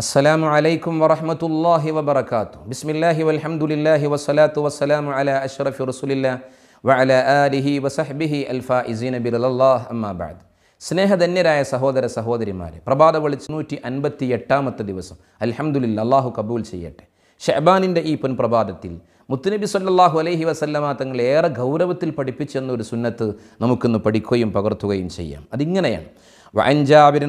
അസ്സലാമു അലൈക്കും വറഹമത്തല്ലാഹി വബർക്കാത്തു ബിസ്മില്ലാഹി വൽഹമുല്ലാഹി വസ്സലാത്തു വസ്സലാമു അല അഷ്റഫി റസുലില്ല വഅല ആലിഹി വസഹ്ബിഹി അൽഫാ ഇസീന ബിറലല്ലാഹ് അമ്മാബാദ് സ്നേഹധന്യരായ സഹോദര സഹോദരിമാരെ പ്രഭാത വെളിച്ചുനൂറ്റി അൻപത്തി എട്ടാമത്തെ ദിവസം അൽഹമുല്ല അള്ളാഹു കബൂൽ ചെയ്യട്ടെ ഷെബാനിൻ്റെ ഈ പൊൻപ്രഭാതത്തിൽ മുത്തുനബി സല്ലാഹു അലൈഹി വസല്ലമ തങ്ങൾ ഏറെ ഗൗരവത്തിൽ ഒരു സുന്നത്ത് നമുക്കിന്ന് പഠിക്കുകയും പകർത്തുകയും ചെയ്യാം അതിങ്ങനെയാണ് وعن ജാബിർ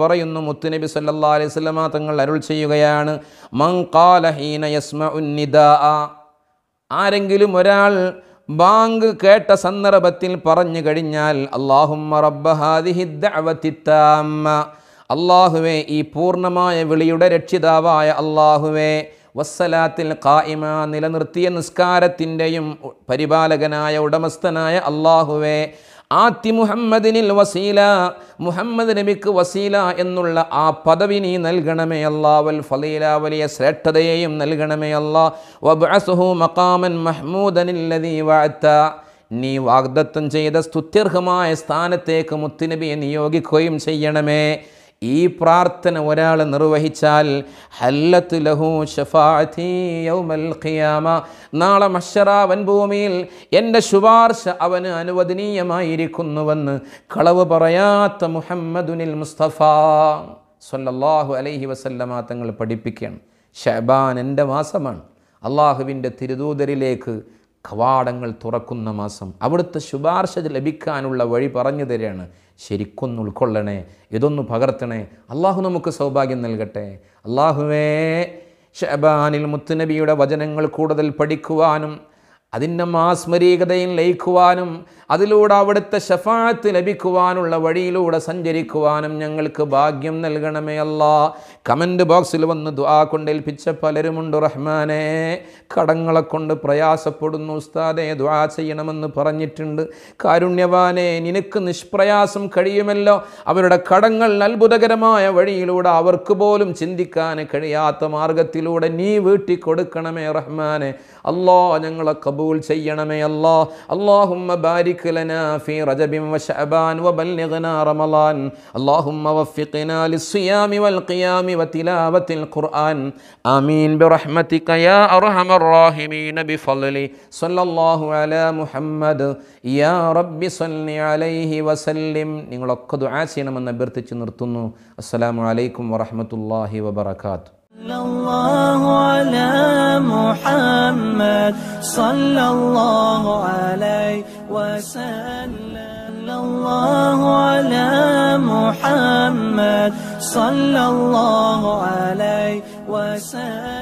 പറയുന്നു മുത്തുനബി അലൈഹി തങ്ങൾ അരുൾ ചെയ്യുകയാണ് ആരെങ്കിലും ഒരാൾ ബാങ്ക് കേട്ട സന്ദർഭത്തിൽ പറഞ്ഞു കഴിഞ്ഞാൽ അള്ളാഹുമ്മ റബ്ബ അള്ളാഹുവേ ഈ പൂർണ്ണമായ വിളിയുടെ രക്ഷിതാവായ അള്ളാഹുവേ വസ്സലാത്തിൽ കായിമ നിലനിർത്തിയ നിസ്കാരത്തിൻ്റെയും പരിപാലകനായ ഉടമസ്ഥനായ അള്ളാഹുവേ ആത്തി മുഹമ്മദിനിൽ വസീല മുഹമ്മദ് നബിക്ക് വസീല എന്നുള്ള ആ പദവി നീ നൽകണമേ അല്ലാ വൽ ഫലീല വലിയ ശ്രേഷ്ഠതയെയും നൽകണമേ അല്ലാ വബ്അസുഹു മഖാമൻ മഹ്മൂദനില്ലതീ വാഴ്ത്ത നീ വാഗ്ദത്തം ചെയ്ത സ്തുത്യർഹമായ സ്ഥാനത്തേക്ക് മുത്തുനബിയെ നിയോഗിക്കുകയും ചെയ്യണമേ ഈ പ്രാർത്ഥന ഒരാൾ നിർവഹിച്ചാൽ ഹല്ലത്ത് ലഹു ഖിയാമ നാളെ മഷറാവൻ ഭൂമിയിൽ എൻ്റെ ശുപാർശ അവന് അനുവദനീയമായിരിക്കുന്നുവെന്ന് കളവ് പറയാത്ത മുഹമ്മദുനിൽ മുസ്തഫ സൊല്ലാഹു അലൈഹി വസല്ലമ തങ്ങൾ പഠിപ്പിക്കണം ഷബാൻ എൻ്റെ മാസമാണ് അള്ളാഹുവിൻ്റെ തിരുദൂതരിലേക്ക് കവാടങ്ങൾ തുറക്കുന്ന മാസം അവിടുത്തെ ശുപാർശ ലഭിക്കാനുള്ള വഴി പറഞ്ഞു തരികയാണ് ശരിക്കൊന്ന് ഉൾക്കൊള്ളണേ ഇതൊന്ന് പകർത്തണേ അള്ളാഹു നമുക്ക് സൗഭാഗ്യം നൽകട്ടെ അള്ളാഹുവേ ഷബാനിൽ മുത്തുനബിയുടെ വചനങ്ങൾ കൂടുതൽ പഠിക്കുവാനും അതിൻ്റെ മാസ്മരീകതയിൽ ലയിക്കുവാനും അതിലൂടെ അവിടുത്തെ ഷഫാത്ത് ലഭിക്കുവാനുള്ള വഴിയിലൂടെ സഞ്ചരിക്കുവാനും ഞങ്ങൾക്ക് ഭാഗ്യം നൽകണമേ അല്ല കമൻറ്റ് ബോക്സിൽ വന്ന് ദ്വാ കൊണ്ടേൽപ്പിച്ച പലരുമുണ്ട് റഹ്മാനെ കടങ്ങളെ കൊണ്ട് പ്രയാസപ്പെടുന്നു ഉസ്താദെ ദ്വാ ചെയ്യണമെന്ന് പറഞ്ഞിട്ടുണ്ട് കാരുണ്യവാനെ നിനക്ക് നിഷ്പ്രയാസം കഴിയുമല്ലോ അവരുടെ കടങ്ങൾ അത്ഭുതകരമായ വഴിയിലൂടെ അവർക്ക് പോലും ചിന്തിക്കാൻ കഴിയാത്ത മാർഗത്തിലൂടെ നീ വീട്ടിക്കൊടുക്കണമേ റഹ്മാനെ അല്ലോ ഞങ്ങളെ കബൂൽ ചെയ്യണമേ അല്ലാ അള്ളാഹുമ്മ ബാരിക് ലനാ ഫീ റജബിൻ വശഅബാൻ വബല്ലിഗ്നാ റമളാൻ അള്ളാഹുമ്മ വഫിഖ്നാ ലിസ്സിയാമി വൽ ഖിയാമി വതിലാവത്തിൽ ഖുർആൻ ആമീൻ ബിറഹ്മതിക യാ അർഹമർ റാഹിമീൻ ബിഫളലി സല്ലല്ലാഹു അലാ മുഹമ്മദ് യാ റബ്ബി സല്ലി അലൈഹി വസല്ലിം നിങ്ങളൊക്കെ ദുആ ചെയ്യണമെന്ന് അഭ്യർത്ഥിച്ച് നിർത്തുന്നു അസ്സലാമു അലൈക്കും വറഹ്മത്തുള്ളാഹി വബറകാത്തു الله على محمد صلى الله عليه وسلم الله على محمد صلى الله عليه وسلم